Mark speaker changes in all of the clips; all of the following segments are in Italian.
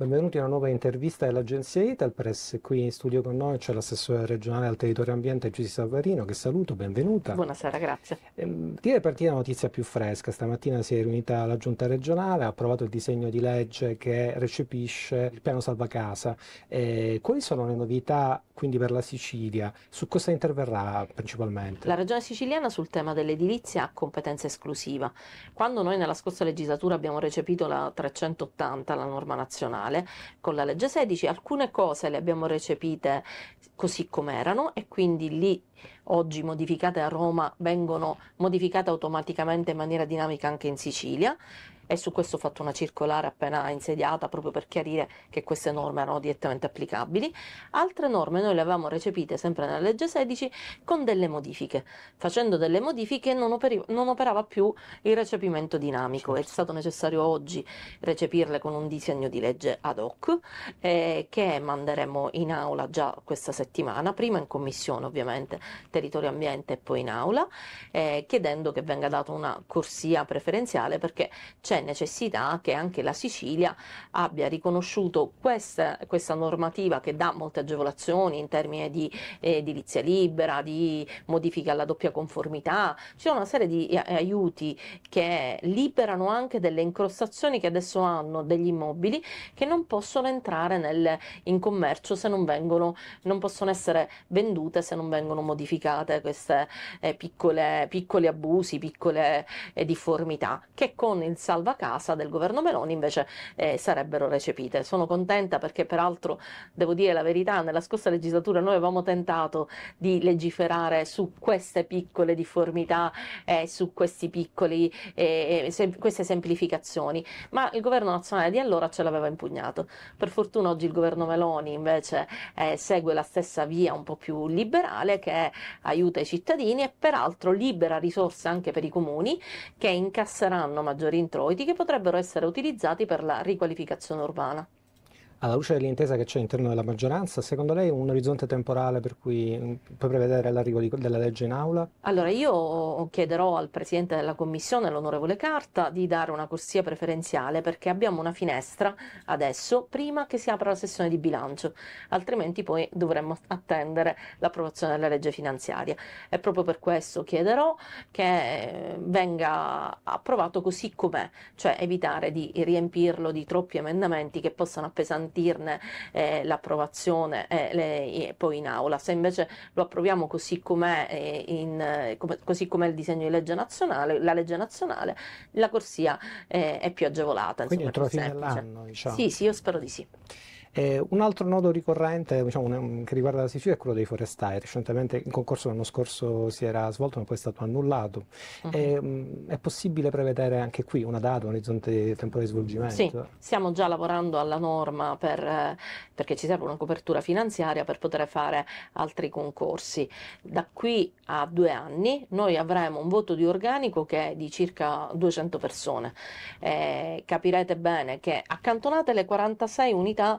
Speaker 1: Benvenuti a una nuova intervista dell'agenzia Italpress. Qui in studio con noi c'è l'assessore regionale al territorio ambiente Giussi Salvarino, che saluto, benvenuta. Buonasera, grazie. Ehm, direi partire la notizia più fresca. Stamattina si è riunita la giunta regionale, ha approvato il disegno di legge che recepisce il piano salva casa. Eh, quali sono le novità quindi per la Sicilia? Su cosa interverrà principalmente? La
Speaker 2: regione siciliana sul tema dell'edilizia ha competenza esclusiva. Quando noi nella scorsa legislatura abbiamo recepito la 380, la norma nazionale, generale con la legge 16, alcune cose le abbiamo recepite così com'erano e quindi lì oggi modificate a Roma vengono modificate automaticamente in maniera dinamica anche in Sicilia e su questo ho fatto una circolare appena insediata proprio per chiarire che queste norme erano direttamente applicabili. Altre norme noi le avevamo recepite sempre nella legge 16 con delle modifiche. Facendo delle modifiche non, operi, non operava più il recepimento dinamico, è certo. stato necessario oggi recepirle con un disegno di legge ad hoc eh, che manderemo in aula già questa settimana, prima in commissione ovviamente territorio ambiente e poi in aula, eh, chiedendo che venga data una corsia preferenziale perché c'è c'è necessità che anche la Sicilia abbia riconosciuto questa, questa normativa che dà molte agevolazioni in termini di eh, edilizia libera, di modifica alla doppia conformità, ci sono una serie di eh, aiuti che liberano anche delle incrostazioni che adesso hanno degli immobili che non possono entrare nel, in commercio se non vengono, non possono essere vendute se non vengono modificate queste eh, piccole, piccoli abusi, piccole eh, difformità che con il salva salva casa del governo Meloni invece eh, sarebbero recepite. Sono contenta perché peraltro devo dire la verità, nella scorsa legislatura noi avevamo tentato di legiferare su queste piccole difformità e eh, su questi piccoli, eh, eh, sem queste semplificazioni, ma il governo nazionale di allora ce l'aveva impugnato. Per fortuna oggi il governo Meloni invece eh, segue la stessa via un po' più liberale che aiuta i cittadini e peraltro libera risorse anche per i comuni che incasseranno maggiori introiti che potrebbero essere utilizzati per la riqualificazione urbana
Speaker 1: alla luce dell'intesa che c'è all'interno della maggioranza, secondo lei un orizzonte temporale per cui mm, puoi prevedere l'arrivo di, della legge in aula?
Speaker 2: Allora io chiederò al Presidente della Commissione, l'onorevole Carta, di dare una corsia preferenziale perché abbiamo una finestra adesso prima che si apra la sessione di bilancio, altrimenti poi dovremmo attendere l'approvazione della legge finanziaria. E proprio per questo chiederò che eh, venga approvato così com'è, cioè evitare di riempirlo di troppi emendamenti che possano appesantire garantirne eh, l'approvazione eh, le, poi in aula. Se invece lo approviamo così com'è, eh, in, com- così com'è il disegno di legge nazionale, la legge nazionale, la corsia eh, è più agevolata. Quindi insomma, entro fine dell'anno, diciamo. Sì, sì, io spero di sì.
Speaker 1: Eh, un altro nodo ricorrente diciamo, che riguarda la Sicilia è quello dei forestai. Recentemente il concorso l'anno scorso si era svolto ma poi è stato annullato. Uh-huh. Mhm. Eh, e, mh, è possibile prevedere anche qui una data, un orizzonte temporale di svolgimento? Sì,
Speaker 2: stiamo già lavorando alla norma per, eh, perché ci serve una copertura finanziaria per poter fare altri concorsi. Da qui a due anni noi avremo un voto di organico che è di circa 200 persone. Eh, capirete bene che accantonate le 46 unità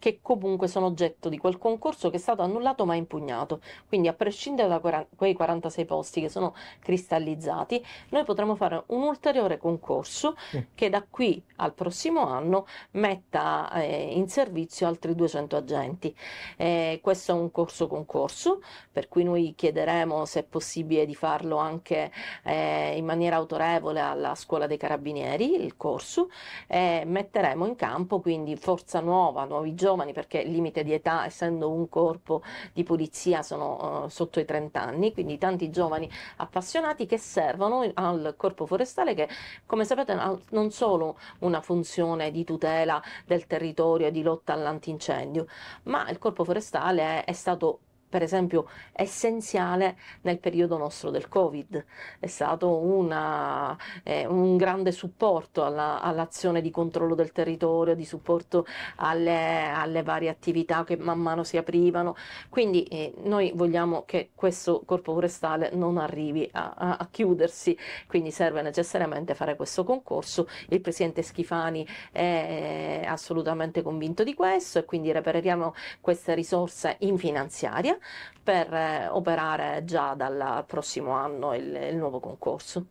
Speaker 2: che comunque sono oggetto di quel concorso che è stato annullato ma impugnato. Quindi a prescindere da quei 46 posti che sono cristallizzati, noi potremo fare un ulteriore concorso che da qui al prossimo anno metta eh, in servizio altri 200 agenti. Eh, questo è un corso concorso, per cui noi chiederemo se è possibile di farlo anche eh, in maniera autorevole alla scuola dei carabinieri, il corso, metteremo in campo quindi forza nuova, nuovi giorni, giovani perché il limite di età, essendo un corpo di polizia, sono uh, sotto i 30 anni, quindi tanti giovani appassionati che servono al corpo forestale che come sapete ha non solo una funzione di tutela del territorio e di lotta all'antincendio, ma il corpo forestale è, è stato per esempio essenziale nel periodo nostro del Covid. È stato una, eh, un grande supporto alla, all'azione di controllo del territorio, di supporto alle, alle, varie attività che man mano si aprivano. Quindi eh, noi vogliamo che questo corpo forestale non arrivi a, a, a, chiudersi, quindi serve necessariamente fare questo concorso. Il presidente Schifani è assolutamente convinto di questo e quindi repereremo queste risorse in finanziaria per eh, operare già dal prossimo anno il, il nuovo concorso.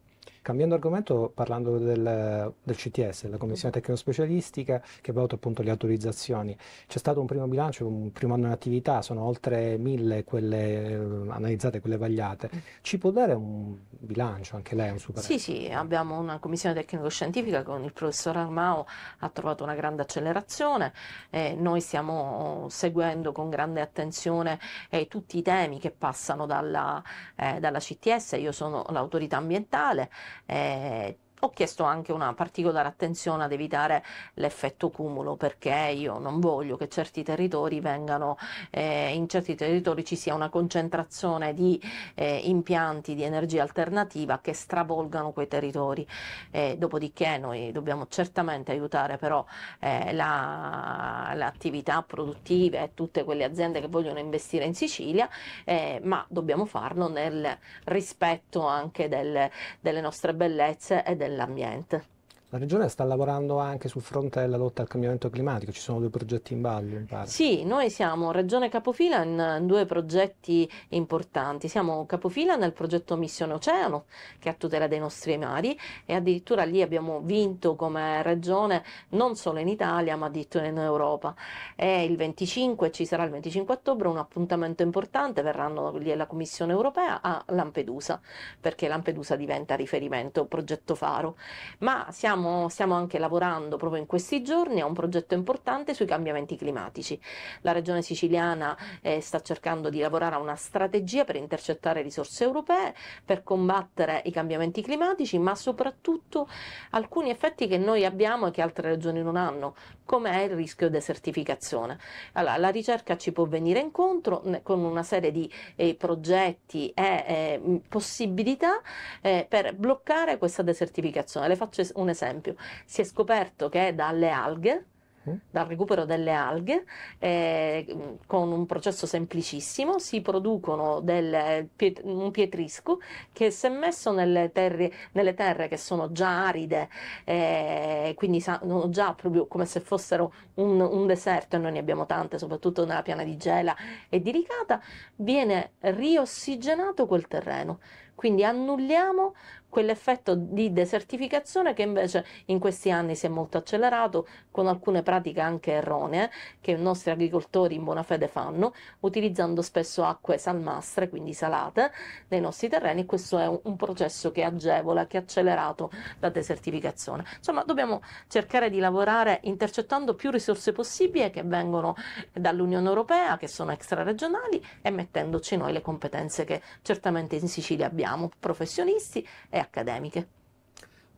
Speaker 1: Cambiando argomento, parlando del, del CTS, la Commissione Tecnospecialistica che valuta appunto le autorizzazioni, c'è stato un primo bilancio, un primo anno in attività, sono oltre mille quelle eh, analizzate, quelle vagliate. Mm. Ci può dare un bilancio anche lei, un Sì,
Speaker 2: sì, abbiamo una Commissione Tecnico-Scientifica con il professor Armao ha trovato una grande accelerazione, eh, noi stiamo seguendo con grande attenzione eh, tutti i temi che passano dalla, eh, dalla CTS, io sono l'autorità ambientale, えー ho chiesto anche una particolare attenzione ad evitare l'effetto cumulo perché io non voglio che certi territori vengano, eh, in certi territori ci sia una concentrazione di eh, impianti di energia alternativa che stravolgano quei territori. Eh, dopodiché noi dobbiamo certamente aiutare però eh, la, le attività produttive e tutte quelle aziende che vogliono investire in Sicilia, eh, ma dobbiamo farlo nel rispetto anche del, delle nostre bellezze e del dell'ambiente.
Speaker 1: La Regione sta lavorando anche sul fronte della lotta al cambiamento climatico, ci sono due progetti in ballo in parte.
Speaker 2: Sì, noi siamo Regione Capofila in due progetti importanti, siamo Capofila nel progetto Missione Oceano che è a tutela dei nostri mari e addirittura lì abbiamo vinto come Regione non solo in Italia ma addirittura in Europa e il 25, ci sarà il 25 ottobre un appuntamento importante, verranno lì la Commissione Europea a Lampedusa perché Lampedusa diventa riferimento, progetto faro, ma siamo stiamo, stiamo anche lavorando proprio in questi giorni a un progetto importante sui cambiamenti climatici. La regione siciliana eh, sta cercando di lavorare a una strategia per intercettare risorse europee, per combattere i cambiamenti climatici, ma soprattutto alcuni effetti che noi abbiamo e che altre regioni non hanno, come è il rischio desertificazione. Allora, la ricerca ci può venire incontro con una serie di eh, progetti e eh, possibilità eh, per bloccare questa desertificazione. Le faccio un esempio esempio, si è scoperto che dalle alghe mm. dal recupero delle alghe eh, con un processo semplicissimo si producono del, un pietrisco che se messo nelle, terri, nelle terre che sono già aride eh, quindi sono già proprio come se fossero un, un, deserto e noi ne abbiamo tante soprattutto nella piana di Gela e di Ricata viene riossigenato quel terreno quindi annulliamo quell'effetto di desertificazione che invece in questi anni si è molto accelerato con alcune pratiche anche erronee che i nostri agricoltori in buona fede fanno, utilizzando spesso acque salmastre, quindi salate, nei nostri terreni questo è un, un processo che agevola, che ha accelerato la desertificazione. Insomma, dobbiamo cercare di lavorare intercettando più risorse possibili che vengono dall'Unione Europea, che sono extraregionali e mettendoci noi le competenze che certamente in Sicilia abbiamo, professionisti e e accademiche.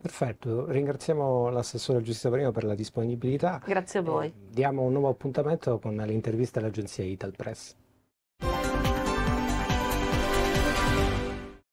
Speaker 1: Perfetto, ringraziamo l'assessore Giustizia Primo per la disponibilità. Grazie a voi. diamo un nuovo appuntamento con l'intervista all'agenzia Italpress.